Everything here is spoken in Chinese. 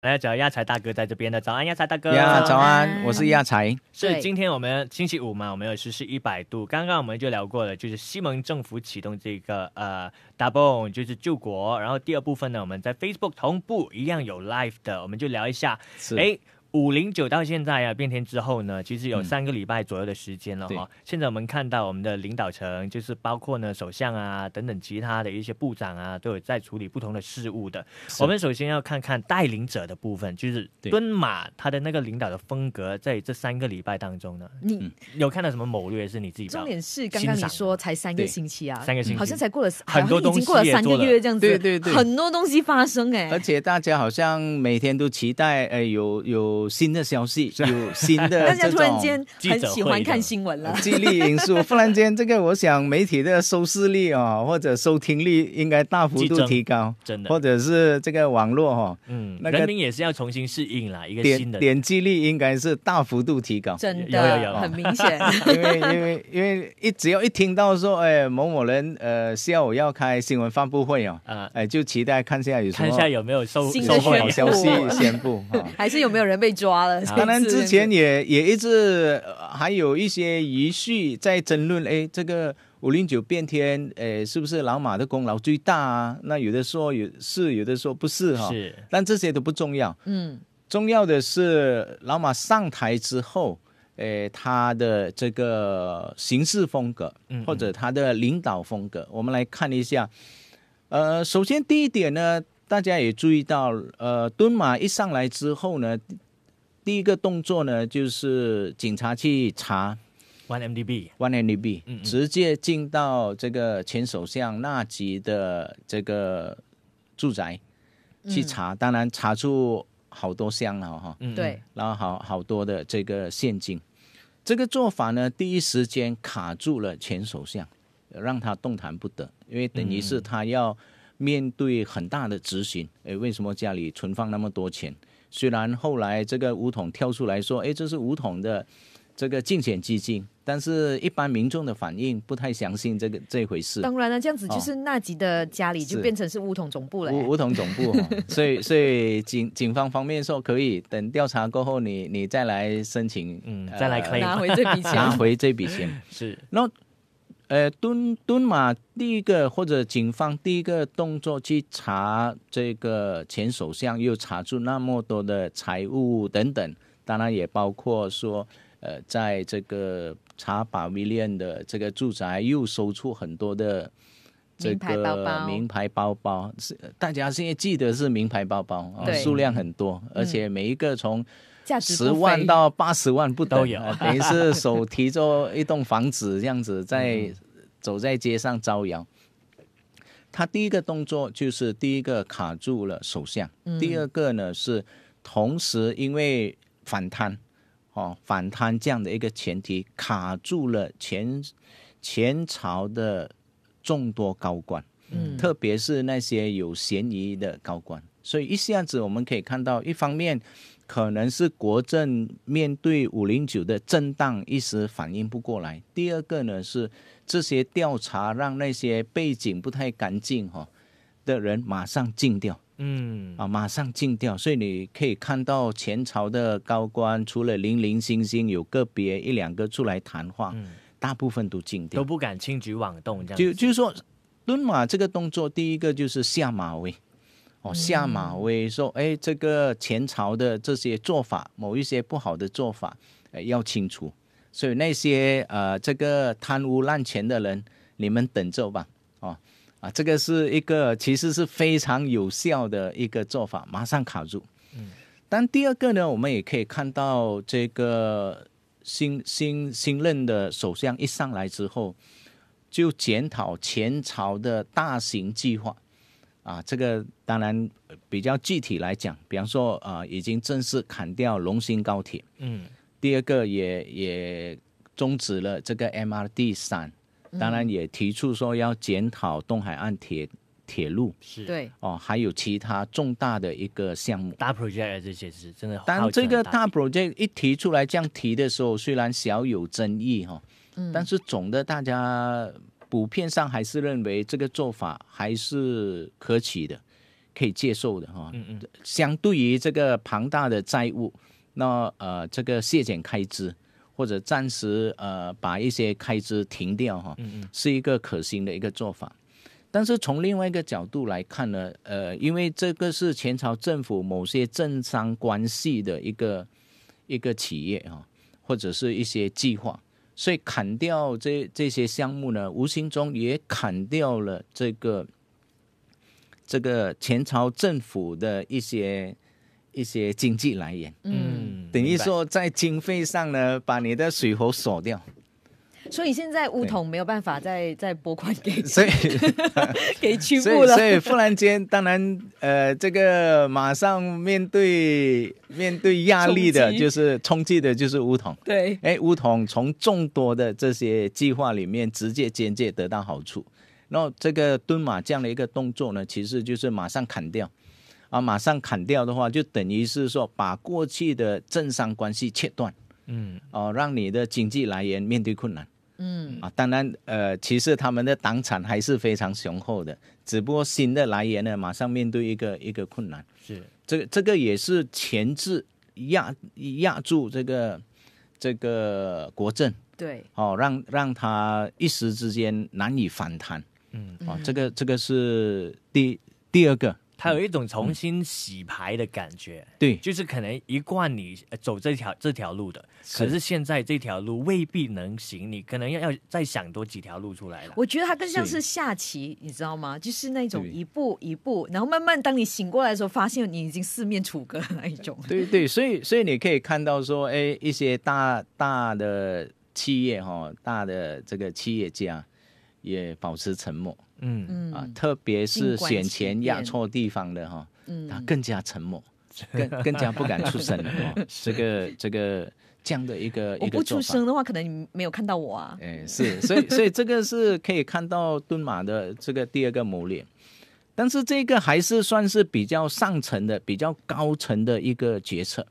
来找亚财大哥在这边的，早安亚财大哥，呀，早安，我是亚财，是今天我们星期五嘛，我们有实施一百度，刚刚我们就聊过了，就是西蒙政府启动这个呃 double，就是救国，然后第二部分呢，我们在 Facebook 同步一样有 live 的，我们就聊一下，哎。五零九到现在啊，变天之后呢，其实有三个礼拜左右的时间了哈。现在我们看到我们的领导层，就是包括呢首相啊等等其他的一些部长啊，都有在处理不同的事务的。我们首先要看看带领者的部分，就是敦马他的那个领导的风格，在这三个礼拜当中呢，你有看到什么谋略是你自己？重点是刚刚你说才三个星期啊，三个星期好像才过了，好像已经过了三个月这样子，对对对，很多东西发生哎，而且大家好像每天都期待哎有有。有新的消息，有新的大 家突然间很喜欢看新闻了。激励因素，突 然间，这个我想，媒体的收视率啊，或者收听率应该大幅度提高，真的，或者是这个网络哈，嗯，那人民也是要重新适应了一个新的点击率，应该是大幅度提高，真的，有有有，很明显，因为因为因为一只要一听到说，哎，某某人呃下午要开新闻发布会哦，啊，哎，就期待看一下有什看一下有没有收新的好消息宣布，还是有没有人被。被抓了。当然，之前也也一直还有一些余绪在争论，哎，这个五零九变天，哎，是不是老马的功劳最大啊？那有的说有是，有的说不是哈。是，但这些都不重要。嗯，重要的是老马上台之后，诶，他的这个行事风格，或者他的领导风格，我们来看一下。呃，首先第一点呢，大家也注意到，呃，蹲马一上来之后呢。第一个动作呢，就是警察去查，OneMDB，OneMDB，直接进到这个前首相纳吉的这个住宅去查，当然查出好多箱了哈，对，然后好好多的这个现金，这个做法呢，第一时间卡住了前首相，让他动弹不得，因为等于是他要面对很大的执行，哎，为什么家里存放那么多钱？虽然后来这个乌统跳出来说，哎，这是乌统的这个竞选基金，但是一般民众的反应不太相信这个这回事。当然了，这样子就是纳吉的家里就变成是乌统总部了。乌乌统总部，所以所以警警方方面说，可以等调查过后，你你再来申请，嗯，再来可以拿回这笔钱，拿回这笔钱 是。那呃，敦敦马第一个或者警方第一个动作去查这个前首相，又查出那么多的财务等等，当然也包括说，呃，在这个查把威廉的这个住宅又搜出很多的。名牌包包，名牌包包是大家现在记得是名牌包包，数量很多，而且每一个从十万到八十万不都有，等于是手提着一栋房子这样子在走在街上招摇。他第一个动作就是第一个卡住了首相，第二个呢是同时因为反贪哦反贪这样的一个前提卡住了前前朝的。众多高官，嗯，特别是那些有嫌疑的高官，所以一下子我们可以看到，一方面可能是国政面对五零九的震荡一时反应不过来，第二个呢是这些调查让那些背景不太干净哈的人马上禁掉，嗯，啊马上禁掉，所以你可以看到前朝的高官除了零零星星有个别一两个出来谈话。大部分都禁掉，都不敢轻举妄动这样。就就是说，蹲马这个动作，第一个就是下马威，哦，下马威说，哎，这个前朝的这些做法，某一些不好的做法，哎，要清除。所以那些呃，这个贪污滥钱的人，你们等着吧，哦，啊，这个是一个其实是非常有效的一个做法，马上卡住。嗯。但第二个呢，我们也可以看到这个。新新新任的首相一上来之后，就检讨前朝的大型计划，啊，这个当然比较具体来讲，比方说啊，已经正式砍掉龙兴高铁，嗯，第二个也也终止了这个 M R D 三，当然也提出说要检讨东海岸铁。铁路是对哦，还有其他重大的一个项目。大 project 这些是真的。当这个大 project 一提出来这样提的时候，虽然小有争议哈，嗯，但是总的大家普遍上还是认为这个做法还是可取的，可以接受的哈。嗯嗯，相对于这个庞大的债务，那呃这个削减开支或者暂时呃把一些开支停掉哈，嗯嗯，是一个可行的一个做法。但是从另外一个角度来看呢，呃，因为这个是前朝政府某些政商关系的一个一个企业啊，或者是一些计划，所以砍掉这这些项目呢，无形中也砍掉了这个这个前朝政府的一些一些经济来源。嗯，等于说在经费上呢，把你的水喉锁掉。所以现在乌统没有办法再再拨款给，所以 给屈服了。所以忽然间，当然，呃，这个马上面对面对压力的，就是冲击的，就是乌统。对，哎，乌统从众多的这些计划里面直接间接得到好处。然后这个蹲马这样的一个动作呢，其实就是马上砍掉啊，马上砍掉的话，就等于是说把过去的政商关系切断。嗯，哦，让你的经济来源面对困难。嗯啊，当然，呃，其实他们的党产还是非常雄厚的，只不过新的来源呢，马上面对一个一个困难，是这个这个也是前置压压住这个这个国政，对，哦，让让他一时之间难以反弹，嗯，哦，这个这个是第第二个。它有一种重新洗牌的感觉，对，就是可能一贯你走这条这条路的，可是现在这条路未必能行，你可能要要再想多几条路出来了。我觉得它更像是下棋，你知道吗？就是那种一步一步，然后慢慢当你醒过来的时候，发现你已经四面楚歌那一种。对对，所以所以你可以看到说，哎，一些大大的企业哈，大的这个企业家也保持沉默。嗯啊，特别是选前压错地方的哈，他更加沉默，更更加不敢出声了。这个这个这样的一个一个我不出声的话，可能你没有看到我啊。哎，是，所以 所以这个是可以看到敦马的这个第二个谋略，但是这个还是算是比较上层的、比较高层的一个决策。